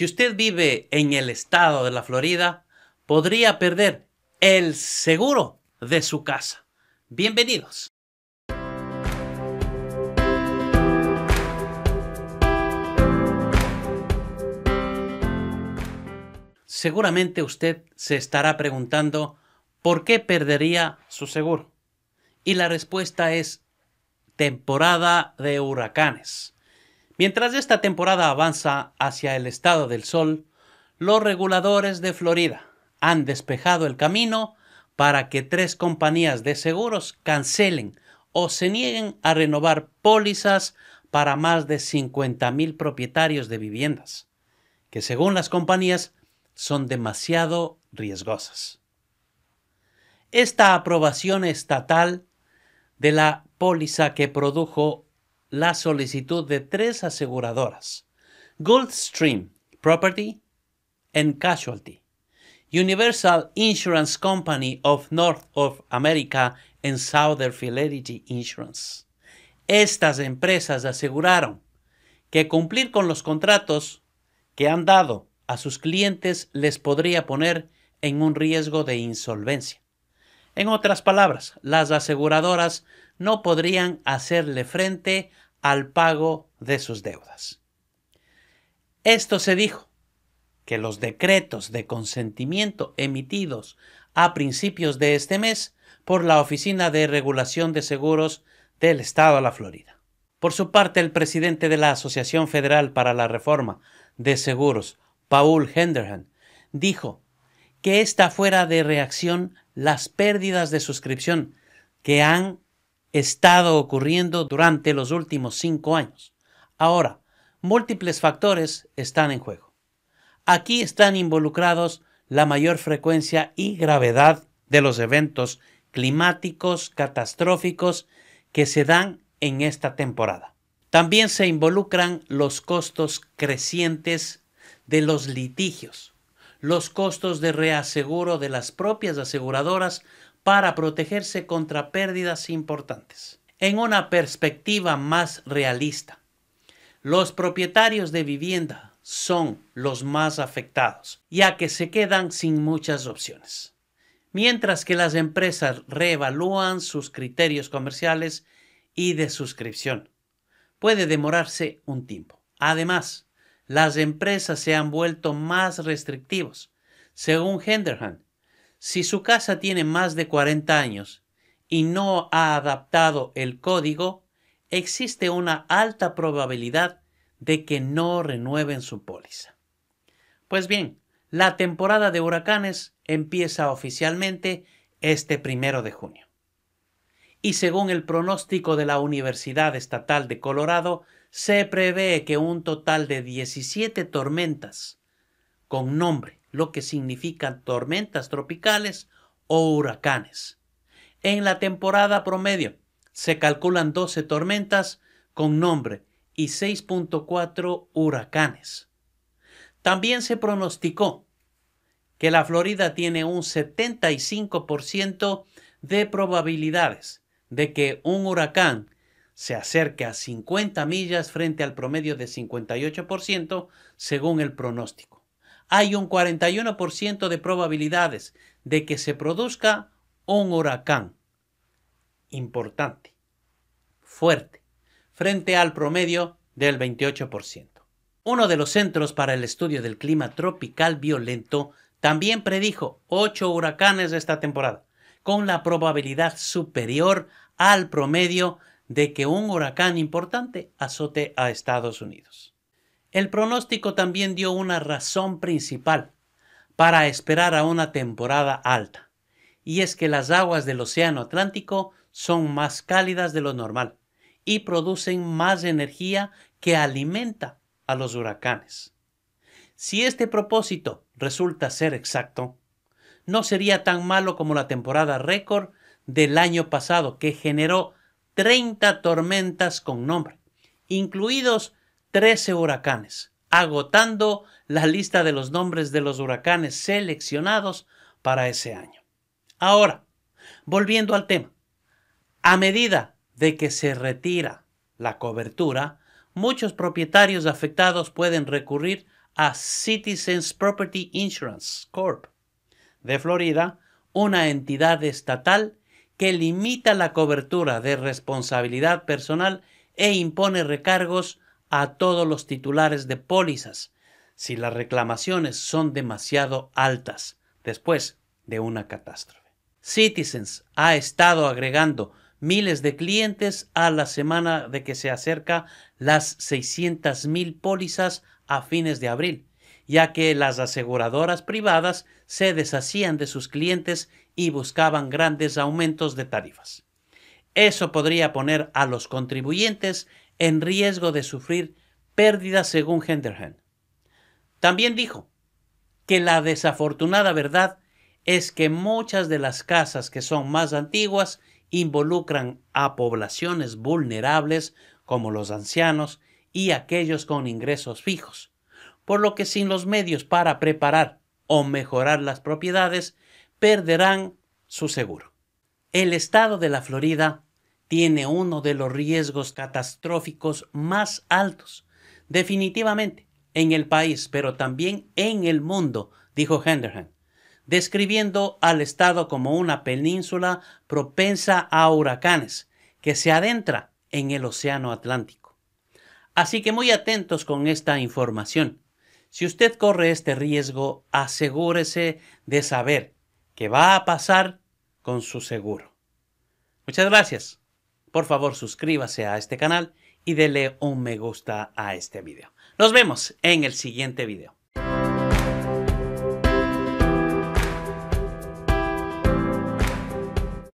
Si usted vive en el estado de la Florida, podría perder el seguro de su casa. Bienvenidos. Seguramente usted se estará preguntando por qué perdería su seguro. Y la respuesta es temporada de huracanes. Mientras esta temporada avanza hacia el estado del sol, los reguladores de Florida han despejado el camino para que tres compañías de seguros cancelen o se nieguen a renovar pólizas para más de 50.000 propietarios de viviendas, que según las compañías son demasiado riesgosas. Esta aprobación estatal de la póliza que produjo la solicitud de tres aseguradoras, Goldstream Property and Casualty, Universal Insurance Company of North of America and Southern Fidelity Insurance. Estas empresas aseguraron que cumplir con los contratos que han dado a sus clientes les podría poner en un riesgo de insolvencia. En otras palabras, las aseguradoras no podrían hacerle frente al pago de sus deudas. Esto se dijo, que los decretos de consentimiento emitidos a principios de este mes por la Oficina de Regulación de Seguros del Estado de la Florida. Por su parte, el presidente de la Asociación Federal para la Reforma de Seguros, Paul Henderhan, dijo que esta fuera de reacción las pérdidas de suscripción que han estado ocurriendo durante los últimos cinco años. Ahora, múltiples factores están en juego. Aquí están involucrados la mayor frecuencia y gravedad de los eventos climáticos catastróficos que se dan en esta temporada. También se involucran los costos crecientes de los litigios los costos de reaseguro de las propias aseguradoras para protegerse contra pérdidas importantes. En una perspectiva más realista, los propietarios de vivienda son los más afectados, ya que se quedan sin muchas opciones. Mientras que las empresas reevalúan sus criterios comerciales y de suscripción. Puede demorarse un tiempo. Además, las empresas se han vuelto más restrictivos. Según Henderhan, si su casa tiene más de 40 años y no ha adaptado el código, existe una alta probabilidad de que no renueven su póliza. Pues bien, la temporada de huracanes empieza oficialmente este primero de junio. Y según el pronóstico de la Universidad Estatal de Colorado, se prevé que un total de 17 tormentas con nombre, lo que significan tormentas tropicales o huracanes. En la temporada promedio se calculan 12 tormentas con nombre y 6.4 huracanes. También se pronosticó que la Florida tiene un 75% de probabilidades de que un huracán se acerque a 50 millas frente al promedio de 58% según el pronóstico. Hay un 41% de probabilidades de que se produzca un huracán importante, fuerte, frente al promedio del 28%. Uno de los Centros para el Estudio del Clima Tropical Violento también predijo 8 huracanes esta temporada, con la probabilidad superior al promedio de que un huracán importante azote a Estados Unidos. El pronóstico también dio una razón principal para esperar a una temporada alta, y es que las aguas del Océano Atlántico son más cálidas de lo normal y producen más energía que alimenta a los huracanes. Si este propósito resulta ser exacto, no sería tan malo como la temporada récord del año pasado que generó 30 tormentas con nombre, incluidos 13 huracanes, agotando la lista de los nombres de los huracanes seleccionados para ese año. Ahora, volviendo al tema, a medida de que se retira la cobertura, muchos propietarios afectados pueden recurrir a Citizens Property Insurance Corp. de Florida, una entidad estatal que limita la cobertura de responsabilidad personal e impone recargos a todos los titulares de pólizas si las reclamaciones son demasiado altas después de una catástrofe. Citizens ha estado agregando miles de clientes a la semana de que se acerca las 600.000 pólizas a fines de abril ya que las aseguradoras privadas se deshacían de sus clientes y buscaban grandes aumentos de tarifas. Eso podría poner a los contribuyentes en riesgo de sufrir pérdidas según Henderson. También dijo que la desafortunada verdad es que muchas de las casas que son más antiguas involucran a poblaciones vulnerables como los ancianos y aquellos con ingresos fijos, por lo que sin los medios para preparar o mejorar las propiedades, perderán su seguro. El estado de la Florida tiene uno de los riesgos catastróficos más altos, definitivamente, en el país, pero también en el mundo, dijo Henderson, describiendo al estado como una península propensa a huracanes que se adentra en el Océano Atlántico. Así que muy atentos con esta información. Si usted corre este riesgo, asegúrese de saber qué va a pasar con su seguro. Muchas gracias. Por favor, suscríbase a este canal y dele un me gusta a este video. Nos vemos en el siguiente video.